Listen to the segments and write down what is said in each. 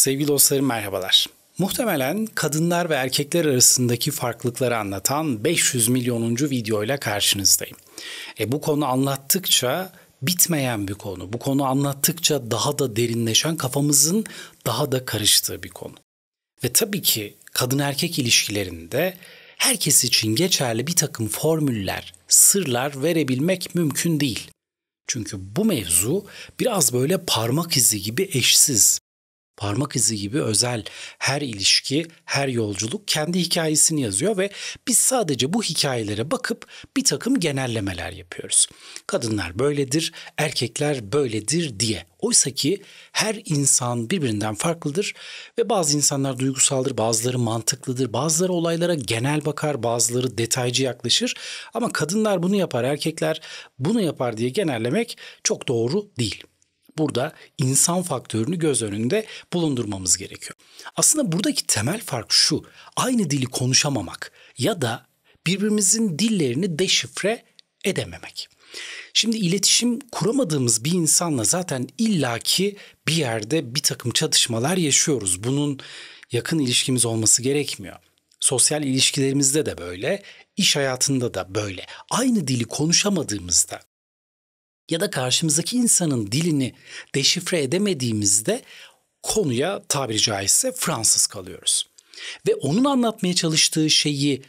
Sevgili dostlarım merhabalar. Muhtemelen kadınlar ve erkekler arasındaki farklılıkları anlatan 500 milyonuncu videoyla karşınızdayım. E bu konu anlattıkça bitmeyen bir konu. Bu konu anlattıkça daha da derinleşen, kafamızın daha da karıştığı bir konu. Ve tabii ki kadın erkek ilişkilerinde herkes için geçerli bir takım formüller, sırlar verebilmek mümkün değil. Çünkü bu mevzu biraz böyle parmak izi gibi eşsiz parmak izi gibi özel her ilişki, her yolculuk kendi hikayesini yazıyor ve biz sadece bu hikayelere bakıp bir takım genellemeler yapıyoruz. Kadınlar böyledir, erkekler böyledir diye. Oysa ki her insan birbirinden farklıdır ve bazı insanlar duygusaldır, bazıları mantıklıdır, bazıları olaylara genel bakar, bazıları detaycı yaklaşır. Ama kadınlar bunu yapar, erkekler bunu yapar diye genellemek çok doğru değil burada insan faktörünü göz önünde bulundurmamız gerekiyor. Aslında buradaki temel fark şu. Aynı dili konuşamamak ya da birbirimizin dillerini deşifre edememek. Şimdi iletişim kuramadığımız bir insanla zaten illaki bir yerde bir takım çatışmalar yaşıyoruz. Bunun yakın ilişkimiz olması gerekmiyor. Sosyal ilişkilerimizde de böyle, iş hayatında da böyle. Aynı dili konuşamadığımızda ya da karşımızdaki insanın dilini deşifre edemediğimizde konuya tabiri caizse Fransız kalıyoruz. Ve onun anlatmaya çalıştığı şeyi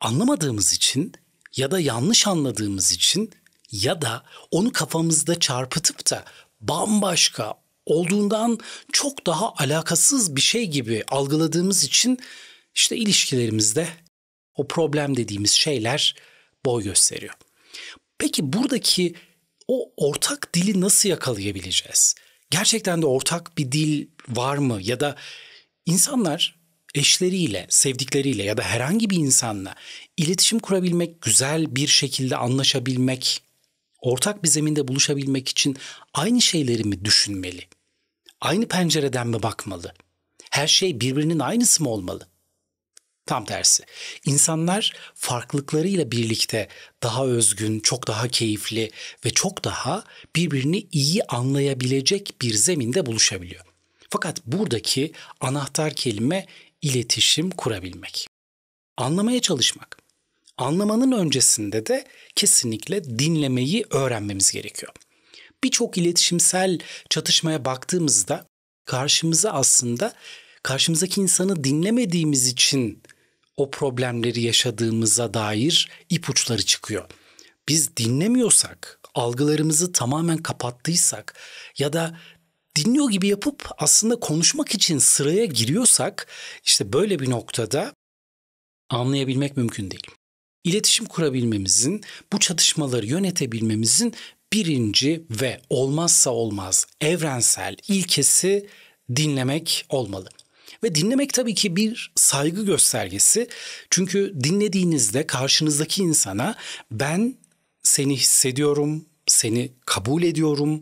anlamadığımız için ya da yanlış anladığımız için ya da onu kafamızda çarpıtıp da bambaşka olduğundan çok daha alakasız bir şey gibi algıladığımız için işte ilişkilerimizde o problem dediğimiz şeyler boy gösteriyor. Peki buradaki o ortak dili nasıl yakalayabileceğiz? Gerçekten de ortak bir dil var mı ya da insanlar eşleriyle, sevdikleriyle ya da herhangi bir insanla iletişim kurabilmek, güzel bir şekilde anlaşabilmek, ortak bir zeminde buluşabilmek için aynı şeyleri mi düşünmeli? Aynı pencereden mi bakmalı? Her şey birbirinin aynısı mı olmalı? Tam tersi. İnsanlar farklılıklarıyla birlikte daha özgün, çok daha keyifli ve çok daha birbirini iyi anlayabilecek bir zeminde buluşabiliyor. Fakat buradaki anahtar kelime iletişim kurabilmek. Anlamaya çalışmak. Anlamanın öncesinde de kesinlikle dinlemeyi öğrenmemiz gerekiyor. Birçok iletişimsel çatışmaya baktığımızda karşımıza aslında karşımızdaki insanı dinlemediğimiz için o problemleri yaşadığımıza dair ipuçları çıkıyor. Biz dinlemiyorsak, algılarımızı tamamen kapattıysak ya da dinliyor gibi yapıp aslında konuşmak için sıraya giriyorsak işte böyle bir noktada anlayabilmek mümkün değil. İletişim kurabilmemizin, bu çatışmaları yönetebilmemizin birinci ve olmazsa olmaz evrensel ilkesi dinlemek olmalı. Ve dinlemek tabii ki bir saygı göstergesi. Çünkü dinlediğinizde karşınızdaki insana ben seni hissediyorum, seni kabul ediyorum,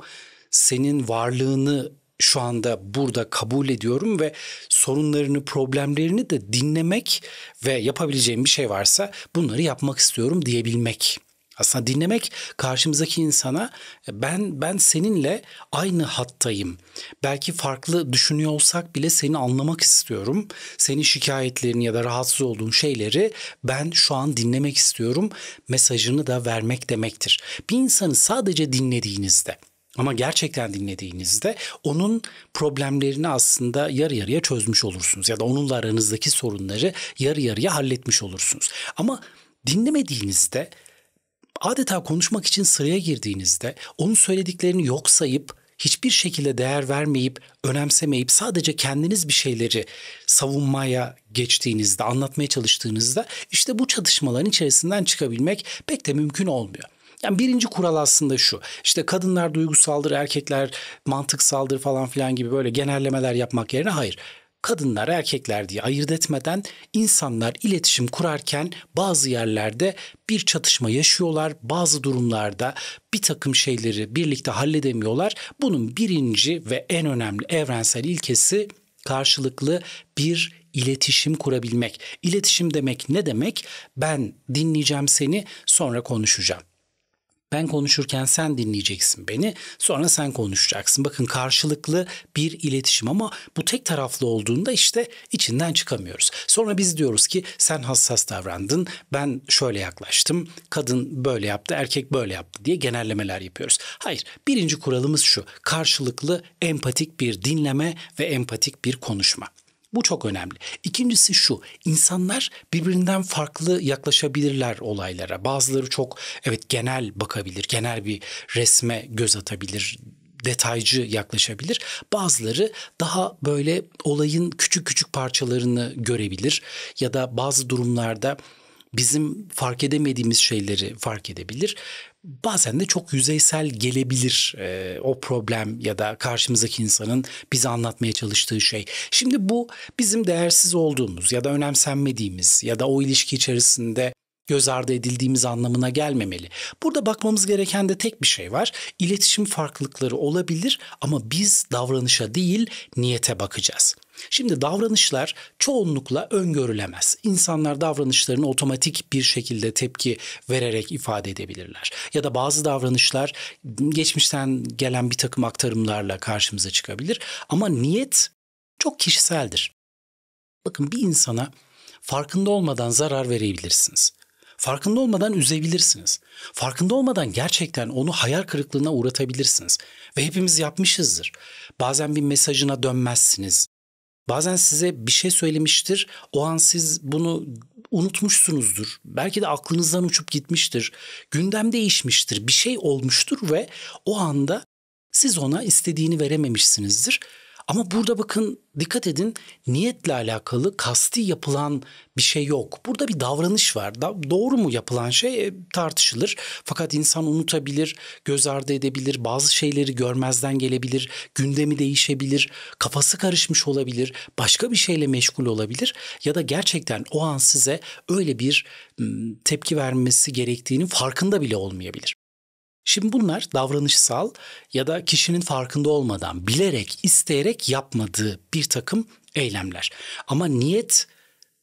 senin varlığını şu anda burada kabul ediyorum ve sorunlarını, problemlerini de dinlemek ve yapabileceğim bir şey varsa bunları yapmak istiyorum diyebilmek. Aslında dinlemek karşımızdaki insana e, ben ben seninle aynı hattayım. Belki farklı düşünüyor olsak bile seni anlamak istiyorum. Senin şikayetlerini ya da rahatsız olduğun şeyleri ben şu an dinlemek istiyorum. Mesajını da vermek demektir. Bir insanı sadece dinlediğinizde ama gerçekten dinlediğinizde onun problemlerini aslında yarı yarıya çözmüş olursunuz ya da onunla aranızdaki sorunları yarı yarıya halletmiş olursunuz. Ama dinlemediğinizde adeta konuşmak için sıraya girdiğinizde onun söylediklerini yok sayıp hiçbir şekilde değer vermeyip, önemsemeyip sadece kendiniz bir şeyleri savunmaya geçtiğinizde, anlatmaya çalıştığınızda işte bu çatışmaların içerisinden çıkabilmek pek de mümkün olmuyor. Yani birinci kural aslında şu. işte kadınlar duygusaldır, erkekler mantıksaldır falan filan gibi böyle genellemeler yapmak yerine hayır kadınlar erkekler diye ayırt etmeden insanlar iletişim kurarken bazı yerlerde bir çatışma yaşıyorlar. Bazı durumlarda bir takım şeyleri birlikte halledemiyorlar. Bunun birinci ve en önemli evrensel ilkesi karşılıklı bir iletişim kurabilmek. İletişim demek ne demek? Ben dinleyeceğim seni, sonra konuşacağım. Ben konuşurken sen dinleyeceksin beni. Sonra sen konuşacaksın. Bakın karşılıklı bir iletişim ama bu tek taraflı olduğunda işte içinden çıkamıyoruz. Sonra biz diyoruz ki sen hassas davrandın. Ben şöyle yaklaştım. Kadın böyle yaptı, erkek böyle yaptı diye genellemeler yapıyoruz. Hayır. Birinci kuralımız şu. Karşılıklı empatik bir dinleme ve empatik bir konuşma. Bu çok önemli. İkincisi şu. insanlar birbirinden farklı yaklaşabilirler olaylara. Bazıları çok evet genel bakabilir. Genel bir resme göz atabilir detaycı yaklaşabilir. Bazıları daha böyle olayın küçük küçük parçalarını görebilir ya da bazı durumlarda bizim fark edemediğimiz şeyleri fark edebilir bazen de çok yüzeysel gelebilir e, o problem ya da karşımızdaki insanın bize anlatmaya çalıştığı şey. Şimdi bu bizim değersiz olduğumuz ya da önemsenmediğimiz ya da o ilişki içerisinde göz ardı edildiğimiz anlamına gelmemeli. Burada bakmamız gereken de tek bir şey var. İletişim farklılıkları olabilir ama biz davranışa değil niyete bakacağız. Şimdi davranışlar çoğunlukla öngörülemez. İnsanlar davranışlarını otomatik bir şekilde tepki vererek ifade edebilirler. Ya da bazı davranışlar geçmişten gelen bir takım aktarımlarla karşımıza çıkabilir. Ama niyet çok kişiseldir. Bakın bir insana farkında olmadan zarar verebilirsiniz. Farkında olmadan üzebilirsiniz. Farkında olmadan gerçekten onu hayal kırıklığına uğratabilirsiniz. Ve hepimiz yapmışızdır. Bazen bir mesajına dönmezsiniz. Bazen size bir şey söylemiştir. O an siz bunu unutmuşsunuzdur. Belki de aklınızdan uçup gitmiştir. Gündem değişmiştir. Bir şey olmuştur ve o anda siz ona istediğini verememişsinizdir ama burada bakın dikkat edin niyetle alakalı kasti yapılan bir şey yok. Burada bir davranış var. Da, doğru mu yapılan şey e, tartışılır. Fakat insan unutabilir, göz ardı edebilir, bazı şeyleri görmezden gelebilir, gündemi değişebilir, kafası karışmış olabilir, başka bir şeyle meşgul olabilir ya da gerçekten o an size öyle bir tepki vermesi gerektiğinin farkında bile olmayabilir. Şimdi bunlar davranışsal ya da kişinin farkında olmadan, bilerek, isteyerek yapmadığı bir takım eylemler. Ama niyet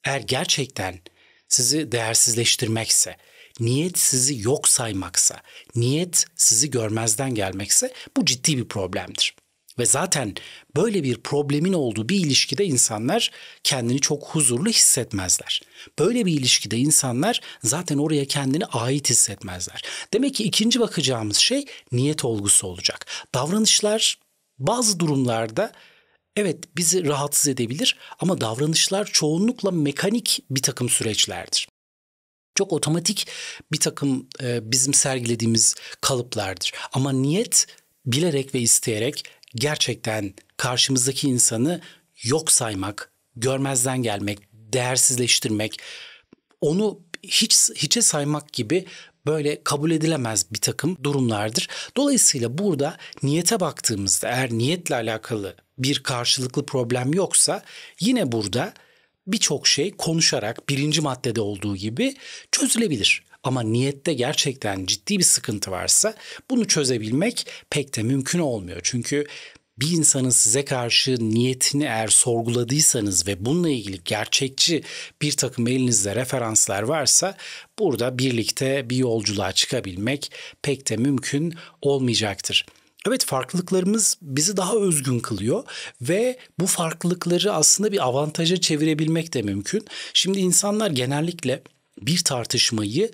eğer gerçekten sizi değersizleştirmekse, niyet sizi yok saymaksa, niyet sizi görmezden gelmekse bu ciddi bir problemdir. Ve zaten böyle bir problemin olduğu bir ilişkide insanlar kendini çok huzurlu hissetmezler. Böyle bir ilişkide insanlar zaten oraya kendini ait hissetmezler. Demek ki ikinci bakacağımız şey niyet olgusu olacak. Davranışlar bazı durumlarda evet bizi rahatsız edebilir ama davranışlar çoğunlukla mekanik bir takım süreçlerdir çok otomatik bir takım e, bizim sergilediğimiz kalıplardır. Ama niyet bilerek ve isteyerek gerçekten karşımızdaki insanı yok saymak, görmezden gelmek, değersizleştirmek, onu hiç hiçe saymak gibi böyle kabul edilemez bir takım durumlardır. Dolayısıyla burada niyete baktığımızda eğer niyetle alakalı bir karşılıklı problem yoksa yine burada birçok şey konuşarak birinci maddede olduğu gibi çözülebilir. Ama niyette gerçekten ciddi bir sıkıntı varsa bunu çözebilmek pek de mümkün olmuyor. Çünkü bir insanın size karşı niyetini eğer sorguladıysanız ve bununla ilgili gerçekçi bir takım elinizde referanslar varsa burada birlikte bir yolculuğa çıkabilmek pek de mümkün olmayacaktır. Evet farklılıklarımız bizi daha özgün kılıyor ve bu farklılıkları aslında bir avantaja çevirebilmek de mümkün. Şimdi insanlar genellikle bir tartışmayı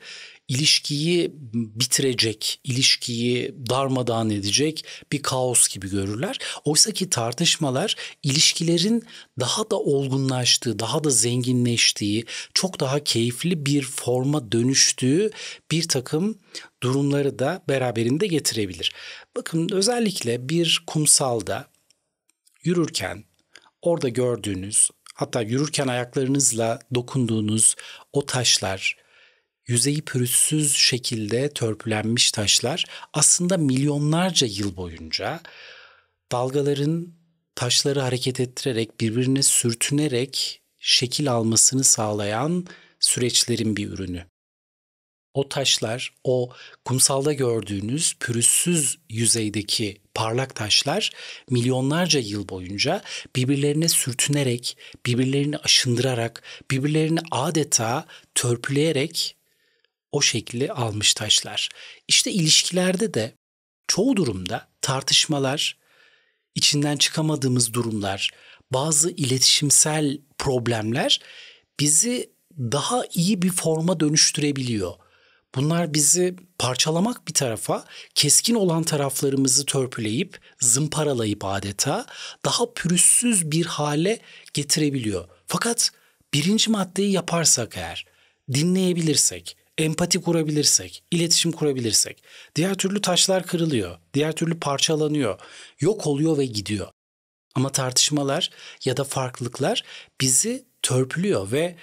ilişkiyi bitirecek, ilişkiyi darmadağın edecek bir kaos gibi görürler. Oysa ki tartışmalar ilişkilerin daha da olgunlaştığı, daha da zenginleştiği, çok daha keyifli bir forma dönüştüğü bir takım durumları da beraberinde getirebilir. Bakın özellikle bir kumsalda yürürken orada gördüğünüz hatta yürürken ayaklarınızla dokunduğunuz o taşlar, yüzeyi pürüzsüz şekilde törpülenmiş taşlar aslında milyonlarca yıl boyunca dalgaların taşları hareket ettirerek birbirine sürtünerek şekil almasını sağlayan süreçlerin bir ürünü o taşlar, o kumsalda gördüğünüz pürüzsüz yüzeydeki parlak taşlar milyonlarca yıl boyunca birbirlerine sürtünerek, birbirlerini aşındırarak, birbirlerini adeta törpüleyerek o şekli almış taşlar. İşte ilişkilerde de çoğu durumda tartışmalar, içinden çıkamadığımız durumlar, bazı iletişimsel problemler bizi daha iyi bir forma dönüştürebiliyor. Bunlar bizi parçalamak bir tarafa, keskin olan taraflarımızı törpüleyip, zımparalayıp adeta daha pürüzsüz bir hale getirebiliyor. Fakat birinci maddeyi yaparsak eğer, dinleyebilirsek, empati kurabilirsek, iletişim kurabilirsek, diğer türlü taşlar kırılıyor, diğer türlü parçalanıyor, yok oluyor ve gidiyor. Ama tartışmalar ya da farklılıklar bizi törpülüyor ve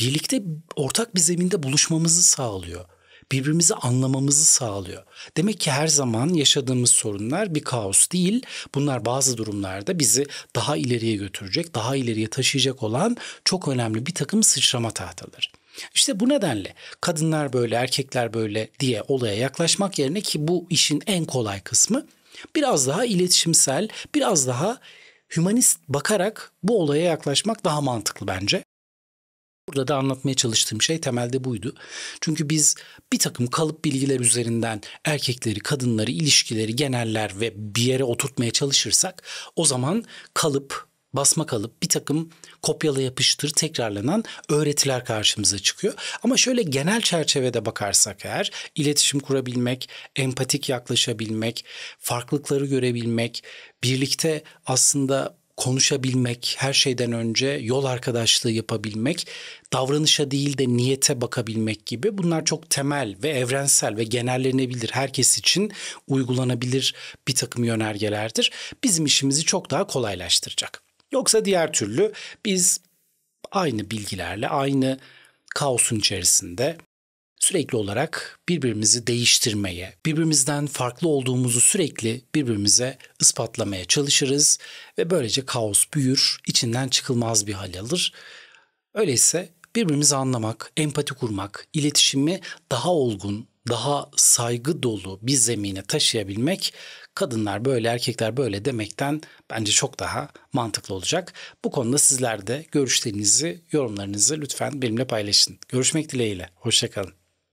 birlikte ortak bir zeminde buluşmamızı sağlıyor. Birbirimizi anlamamızı sağlıyor. Demek ki her zaman yaşadığımız sorunlar bir kaos değil. Bunlar bazı durumlarda bizi daha ileriye götürecek, daha ileriye taşıyacak olan çok önemli bir takım sıçrama tahtaları. İşte bu nedenle kadınlar böyle, erkekler böyle diye olaya yaklaşmak yerine ki bu işin en kolay kısmı biraz daha iletişimsel, biraz daha hümanist bakarak bu olaya yaklaşmak daha mantıklı bence. Burada da anlatmaya çalıştığım şey temelde buydu. Çünkü biz bir takım kalıp bilgiler üzerinden erkekleri, kadınları, ilişkileri, geneller ve bir yere oturtmaya çalışırsak o zaman kalıp, basma kalıp bir takım kopyala yapıştır tekrarlanan öğretiler karşımıza çıkıyor. Ama şöyle genel çerçevede bakarsak eğer iletişim kurabilmek, empatik yaklaşabilmek, farklılıkları görebilmek, birlikte aslında konuşabilmek, her şeyden önce yol arkadaşlığı yapabilmek, davranışa değil de niyete bakabilmek gibi bunlar çok temel ve evrensel ve genellenebilir herkes için uygulanabilir bir takım yönergelerdir. Bizim işimizi çok daha kolaylaştıracak. Yoksa diğer türlü biz aynı bilgilerle aynı kaosun içerisinde sürekli olarak birbirimizi değiştirmeye, birbirimizden farklı olduğumuzu sürekli birbirimize ispatlamaya çalışırız ve böylece kaos büyür, içinden çıkılmaz bir hal alır. Öyleyse birbirimizi anlamak, empati kurmak, iletişimi daha olgun, daha saygı dolu bir zemine taşıyabilmek kadınlar böyle erkekler böyle demekten bence çok daha mantıklı olacak. Bu konuda sizler de görüşlerinizi, yorumlarınızı lütfen benimle paylaşın. Görüşmek dileğiyle. Hoşçakalın.